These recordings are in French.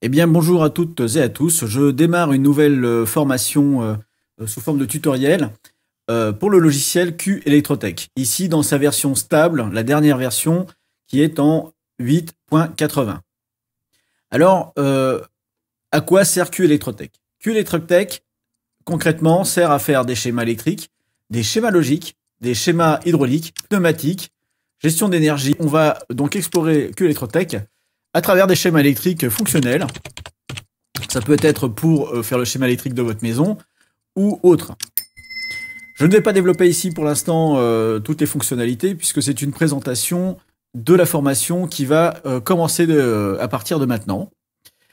Eh bien, bonjour à toutes et à tous. Je démarre une nouvelle euh, formation euh, euh, sous forme de tutoriel pour le logiciel Q Electrotech. Ici, dans sa version stable, la dernière version qui est en 8.80. Alors, à quoi sert Q Electrotech Q Electrotech, concrètement, sert à faire des schémas électriques, des schémas logiques, des schémas hydrauliques, pneumatiques, gestion d'énergie. On va donc explorer Q Electrotech à travers des schémas électriques fonctionnels. Ça peut être pour euh, faire le schéma électrique de votre maison ou autre. Je ne vais pas développer ici pour l'instant euh, toutes les fonctionnalités puisque c'est une présentation de la formation qui va euh, commencer à partir de maintenant.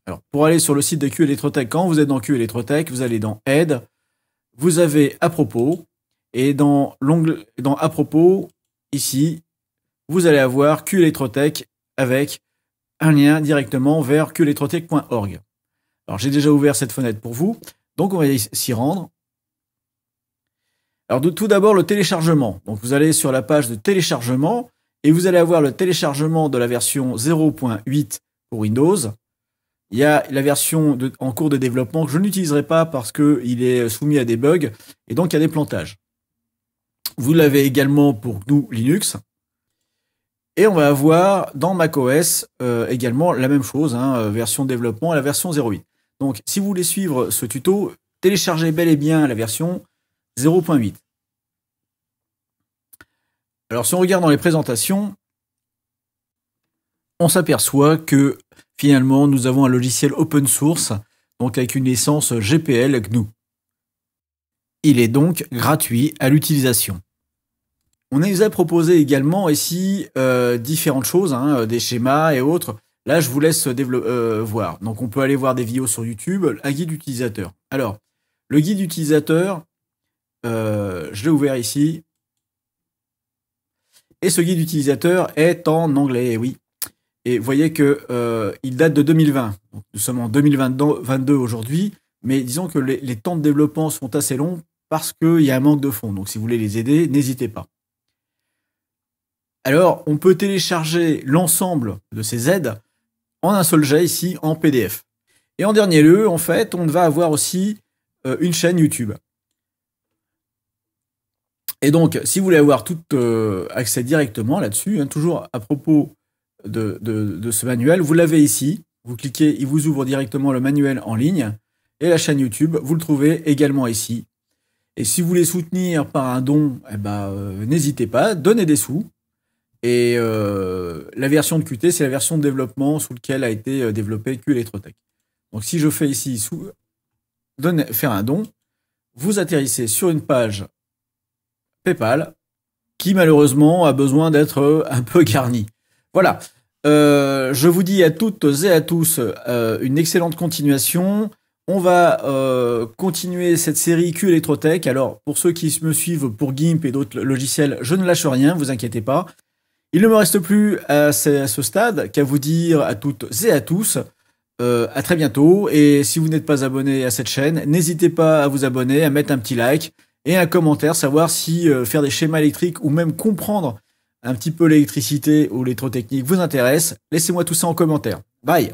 Alors, pour aller sur le site de Q quand vous êtes dans Q vous allez dans Aide, vous avez À propos, et dans l'onglet dans À propos, ici, vous allez avoir Q avec un lien directement vers culetrotec.org. Alors j'ai déjà ouvert cette fenêtre pour vous, donc on va s'y rendre. Alors tout d'abord le téléchargement. Donc vous allez sur la page de téléchargement et vous allez avoir le téléchargement de la version 0.8 pour Windows. Il y a la version en cours de développement que je n'utiliserai pas parce qu'il est soumis à des bugs et donc il y a des plantages. Vous l'avez également pour nous Linux. Et on va avoir dans macOS euh, également la même chose, hein, euh, version développement à la version 0.8. Donc si vous voulez suivre ce tuto, téléchargez bel et bien la version 0.8. Alors si on regarde dans les présentations, on s'aperçoit que finalement nous avons un logiciel open source, donc avec une licence GPL GNU. Il est donc gratuit à l'utilisation. On nous a proposé également ici euh, différentes choses, hein, euh, des schémas et autres. Là, je vous laisse euh, voir. Donc, on peut aller voir des vidéos sur YouTube, un guide utilisateur. Alors, le guide utilisateur, je l'ai ouvert ici. Et ce guide utilisateur est en anglais, eh oui. Et vous voyez qu'il date de 2020. nous sommes en 2022 aujourd'hui, mais disons que les, les, temps de développement sont assez longs parce qu'il y a un manque de fonds. Donc si vous voulez les aider, n'hésitez pas alors on peut télécharger l'ensemble de ces aides en un seul jet ici en PDF. Et en dernier lieu, en fait, on va avoir aussi euh, une chaîne YouTube. Et donc, si vous voulez avoir tout euh, accès directement là-dessus, hein, toujours à propos de, ce manuel, vous l'avez ici. Vous cliquez, il vous ouvre directement le manuel en ligne. Et la chaîne YouTube, vous le trouvez également ici. Et si vous voulez soutenir par un don, eh ben, euh, n'hésitez pas, donnez des sous. Et euh, la version de Qt, c'est la version de développement sous laquelle a été euh, développé QElectroTech. Donc si je fais ici sous, faire un don, vous atterrissez sur une page PayPal qui malheureusement a besoin d'être euh, un peu garnie. Voilà. je vous dis à toutes et à tous une excellente continuation. On va continuer cette série Q Alors, pour ceux qui me suivent pour GIMP et d'autres logiciels, je ne lâche rien, vous inquiétez pas. Il ne me reste plus à euh, ce, stade qu'à vous dire à toutes et à tous euh, à très bientôt. Et si vous n'êtes pas abonné à cette chaîne, n'hésitez pas à vous abonner, à mettre un petit like et un commentaire, savoir si euh, faire des schémas électriques ou même comprendre un petit peu l'électricité ou l'électrotechnique vous intéresse. Laissez-moi tout ça en commentaire. Bye